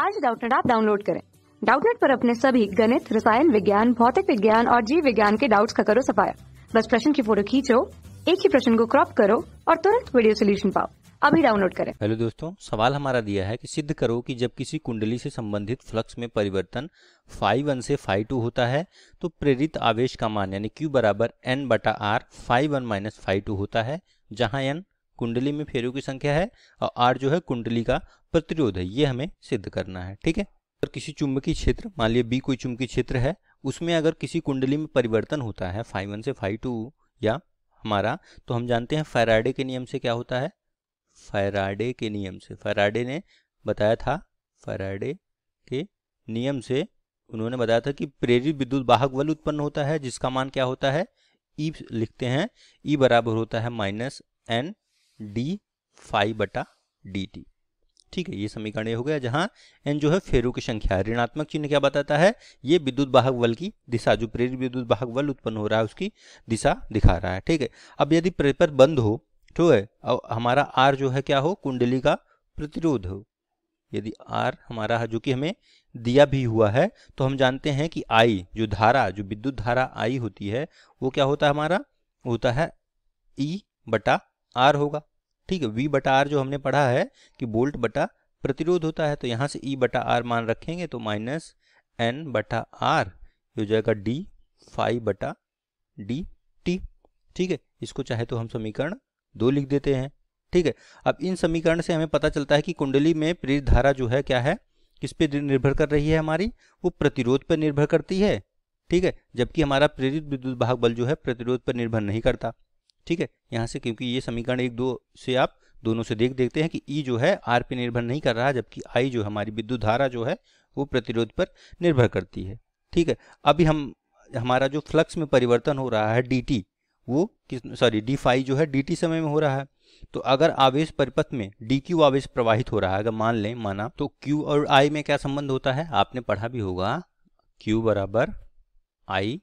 आज डाउटनेट आप डाउनलोड करें डाउटनेट पर अपने सभी गणित रसायन विज्ञान भौतिक विज्ञान और जीव विज्ञान के डाउट्स का करो सफाया बस प्रश्न की फोटो खींचो एक ही प्रश्न को क्रॉप करो और तुरंत वीडियो सोल्यूशन पाओ अभी डाउनलोड करें हेलो दोस्तों सवाल हमारा दिया है कि सिद्ध करो कि जब किसी कुंडली से संबंधित फ्लक्स में परिवर्तन फाइव वन से फाइव टू होता है तो प्रेरित आवेश का मान यानी क्यू बराबर एन बटा R five one minus five two होता है जहां एन कुंडली में फेरों की संख्या है और आर जो है कुंडली का प्रतिरोध है ये हमें सिद्ध करना है ठीक है अगर किसी चुंबकीय क्षेत्र मान लिया बी कोई चुंबकीय क्षेत्र है उसमें अगर किसी कुंडली में परिवर्तन होता है फाइव वन से फाइव टू या हमारा तो हम जानते हैं फैराडे के नियम से क्या होता है फैराडे के नियम से फैराडे ने बताया था फैराडे के नियम से उन्होंने बताया था कि प्रेरित विद्युत वाहक बल उत्पन्न होता है जिसका मान क्या होता है ई लिखते हैं ई बराबर होता है माइनस एन डी फाइव बटा डी टी ठीक है ये समीकरण हो गया जहां एन जो है फेरू की संख्या है ऋणात्मक चिन्ह क्या बताता है ये विद्युत बाहक बल की दिशा जो प्रेरित विद्युत बाहक बल उत्पन्न हो रहा है उसकी दिशा दिखा रहा है ठीक है अब यदि प्रेपर बंद हो तो है और हमारा आर जो है क्या हो कुंडली का प्रतिरोध हो यदि आर हमारा जो कि हमें दिया भी हुआ है तो हम जानते हैं कि आई जो धारा जो विद्युत धारा आई होती है वो क्या होता है हमारा होता है ई e बटा आर होगा ठीक है वी बटा आर जो हमने पढ़ा है कि बोल्ट बटा प्रतिरोध होता है तो यहाँ से ई e बटा आर मान रखेंगे तो माइनस एन बटा आर हो जाएगा डी फाइव बटा डी टी ठीक है इसको चाहे तो हम समीकरण दो लिख देते हैं ठीक है अब इन समीकरण से हमें पता चलता है कि कुंडली में प्रेरित धारा जो है क्या है किस पे निर्भर कर रही है हमारी वो प्रतिरोध पर निर्भर करती है ठीक है जबकि हमारा प्रेरित विद्युत भाग बल जो है प्रतिरोध पर निर्भर नहीं करता ठीक है यहाँ से क्योंकि ये समीकरण एक दो से आप दोनों से देख देखते हैं कि ई e जो है आर पे निर्भर नहीं कर रहा जबकि आई जो हमारी विद्युत धारा जो है वो प्रतिरोध पर निर्भर करती है ठीक है अभी हम हमारा जो फ्लक्स में परिवर्तन हो रहा है डी वो सॉरी डी फाई जो है डी समय में हो रहा है तो अगर आवेश परिपथ में डी क्यू आवेश प्रवाहित हो रहा है अगर मान लें माना तो क्यू और आई में क्या संबंध होता है आपने पढ़ा भी होगा क्यू बराबर आई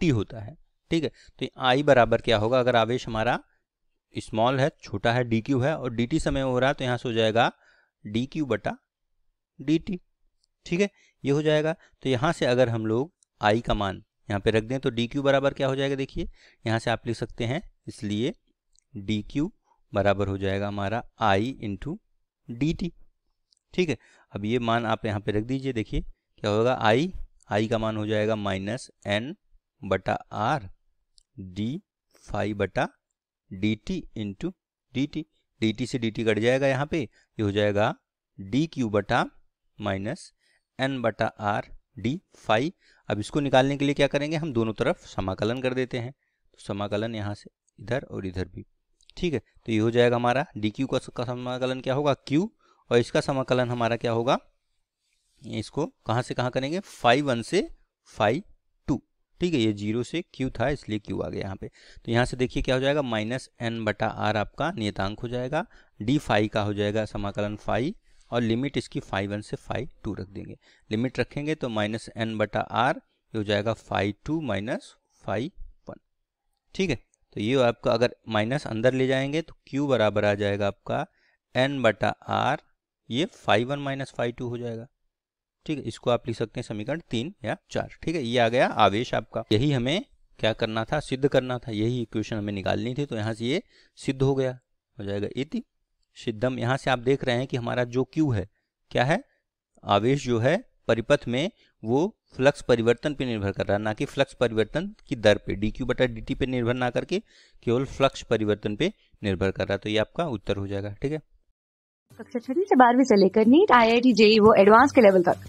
टी होता है ठीक है तो आई बराबर क्या होगा अगर आवेश हमारा स्मॉल है छोटा है डी है और डी समय हो रहा है तो यहाँ से हो जाएगा डी क्यू बटा डी ठीक है ये हो जाएगा तो यहाँ से अगर हम लोग आई का मान यहाँ पे रख दें तो डी क्यू बराबर क्या हो जाएगा देखिए यहाँ से आप लिख सकते हैं इसलिए डी क्यू बराबर हो जाएगा हमारा आई इंटू डी टी ठीक है अब ये मान आप यहाँ पे रख दीजिए देखिए क्या होगा आई आई का मान हो जाएगा माइनस एन बटा आर डी फाइव बटा D T into D T D T से डी टी कट जाएगा यहाँ पे ये हो जाएगा डी क्यू बटा माइनस एन बटा आर डी फाइव अब इसको निकालने के लिए क्या करेंगे हम दोनों तरफ समाकलन कर देते हैं तो समाकलन यहाँ से इधर और इधर भी ठीक है तो ये हो जाएगा हमारा डी क्यू का, समाकलन क्या होगा क्यू और इसका समाकलन हमारा क्या होगा इसको कहाँ से कहाँ करेंगे फाइव वन से फाइव ठीक है ये जीरो से क्यू था इसलिए क्यू आ गया यहाँ पे तो यहाँ से देखिए क्या हो जाएगा माइनस एन बटा आर आपका नियतांक हो जाएगा डी फाइव का हो जाएगा समाकलन फाइव और लिमिट इसकी फाइव वन से फाइव टू रख देंगे लिमिट रखेंगे तो माइनस एन बटा आर ये हो जाएगा five two minus five one ठीक है तो ये आपका अगर माइनस अंदर ले जाएंगे तो क्यू बराबर आ जाएगा आपका एन बटा आर ये five one minus five two हो जाएगा ठीक है इसको आप लिख सकते हैं समीकरण तीन या चार ठीक है ये आ गया आवेश आपका यही हमें क्या करना था सिद्ध करना था यही इक्वेशन हमें निकालनी थी तो यहाँ से ये सिद्ध हो गया हो जाएगा इति सिद्धम यहाँ से आप देख रहे हैं कि हमारा जो क्यू है क्या है आवेश जो है परिपथ में वो फ्लक्स परिवर्तन पे निर्भर कर रहा है ना कि फ्लक्स परिवर्तन की दर पे डी क्यू बटा डी पे निर्भर ना करके केवल फ्लक्स परिवर्तन पे निर्भर कर रहा है तो ये आपका उत्तर हो जाएगा ठीक है कक्षा छठी से बारहवीं से लेकर NEET I I T JEE वो एडवांस के लेवल तक